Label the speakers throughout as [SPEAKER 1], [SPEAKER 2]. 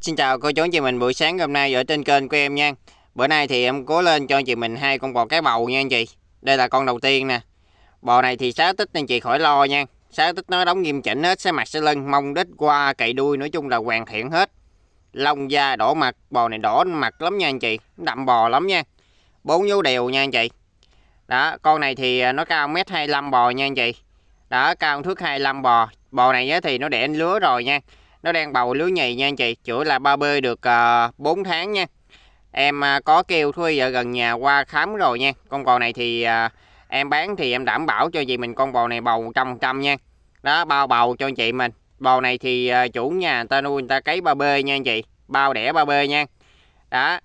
[SPEAKER 1] Xin chào cô chú anh chị mình buổi sáng hôm nay ở trên kênh của em nha Bữa nay thì em cố lên cho anh chị mình hai con bò cái bầu nha anh chị Đây là con đầu tiên nè Bò này thì xá tích anh chị khỏi lo nha Xá tích nó đóng nghiêm chỉnh hết, xé mặt xé lưng, mông đít qua cậy đuôi nói chung là hoàn thiện hết Lông da đỏ mặt, bò này đỏ mặt lắm nha anh chị Đậm bò lắm nha Bốn vú đều nha anh chị Đó, con này thì à, nó cao 1m25 bò nha anh chị Đó, cao thước 25 bò Bò này thì nó đẻ lứa rồi nha nó đang bầu lứa nhì nha anh chị chữa là ba bơi được uh, ờ, 4 tháng nha em uh, có kêu thuê vợ gần nhà qua khám rồi nha con bò này thì uh, em bán thì em đảm bảo cho chị mình con bò này bầu 100% nha đó bao bầu cho chị mình bò này thì uh, chủ nhà người ta nuôi người ta cấy ba bê nha anh chị bao đẻ ba bê nha đó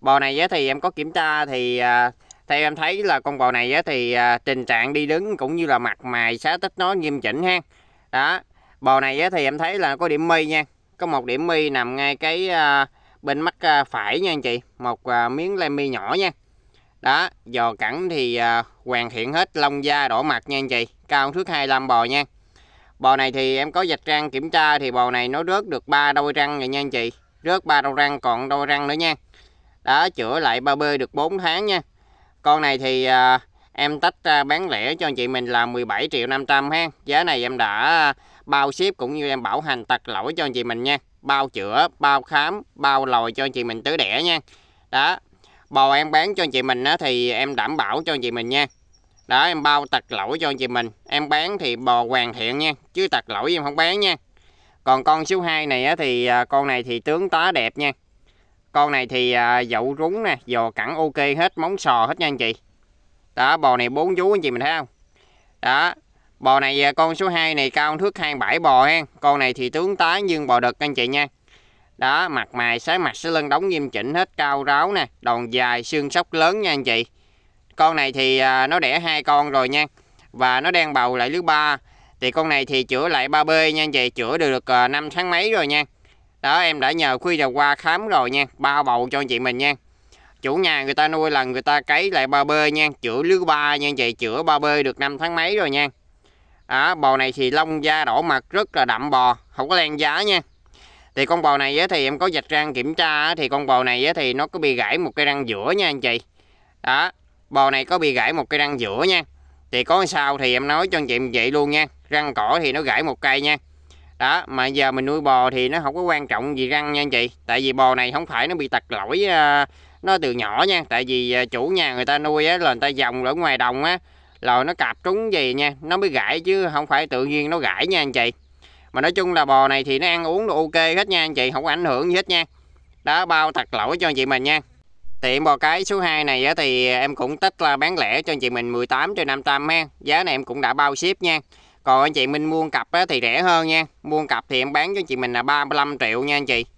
[SPEAKER 1] bò này thì em có kiểm tra thì uh, theo em thấy là con bò này thì uh, tình trạng đi đứng cũng như là mặt mày xá tích nó nghiêm chỉnh ha đó bò này thì em thấy là có điểm mi nha có một điểm mi nằm ngay cái à, bên mắt à, phải nha anh chị một à, miếng lem mi nhỏ nha đó giò cẳng thì hoàn thiện hết lông da đỏ mặt nha anh chị cao thước 25 bò nha bò này thì em có dạch răng kiểm tra thì bò này nó rớt được ba đôi răng rồi nha anh chị rớt ba đôi răng còn đôi răng nữa nha đó chữa lại ba bơi được 4 tháng nha con này thì uh, em tách ra bán lẻ cho chị mình là 17 triệu 500 ha giá này em đã bao ship cũng như em bảo hành tặc lỗi cho chị mình nha bao chữa bao khám bao lòi cho chị mình tứ đẻ nha đó bò em bán cho chị mình á, thì em đảm bảo cho chị mình nha đó em bao tặc lỗi cho chị mình em bán thì bò hoàn thiện nha chứ tặc lỗi em không bán nha còn con số 2 này á, thì à, con này thì tướng tá đẹp nha con này thì à, dậu rúng nè dò cẳng ok hết móng sò hết nha anh chị đó bò này bốn chú anh chị mình thấy không đó bò này à, con số 2 này cao thước 27 bò ha con này thì tướng tá nhưng bò đực anh chị nha đó mặt mày sáng mặt sẽ lưng đóng nghiêm chỉnh hết cao ráo nè đòn dài xương sóc lớn nha anh chị con này thì à, nó đẻ hai con rồi nha và nó đang bầu lại lứa ba thì con này thì chữa lại 3B nha anh chị chữa được, được 5 à, tháng mấy rồi nha đó em đã nhờ khuya giờ qua khám rồi nha bao bầu cho anh chị mình nha chủ nhà người ta nuôi là người ta cấy lại ba bê nha chữa lứa ba nha chị chữa ba bê được năm tháng mấy rồi nha đó, bò này thì lông da đỏ mặt rất là đậm bò không có len giá nha thì con bò này thì em có dạch răng kiểm tra thì con bò này thì nó có bị gãy một cái răng giữa nha anh chị đó bò này có bị gãy một cái răng giữa nha thì có sao thì em nói cho anh chị vậy luôn nha răng cỏ thì nó gãy một cây nha đó mà giờ mình nuôi bò thì nó không có quan trọng gì răng nha anh chị tại vì bò này không phải nó bị tật lỗi ờ, nó từ nhỏ nha tại vì ờ, chủ nhà người ta nuôi á là người ta dòng ở ngoài đồng á là nó cạp trúng gì nha nó mới gãi chứ không phải tự nhiên nó gãi nha anh chị mà nói chung là bò này thì nó ăn uống được ok hết nha anh chị không ảnh hưởng gì hết nha đó bao tật lỗi cho anh chị mình nha tiệm bò cái số 2 này á, thì em cũng tách là bán lẻ cho anh chị mình 18 trên 500 ha giá này em cũng đã bao ship nha còn anh chị mình mua cặp thì rẻ hơn nha mua cặp thì em bán cho chị mình là 35 triệu nha anh chị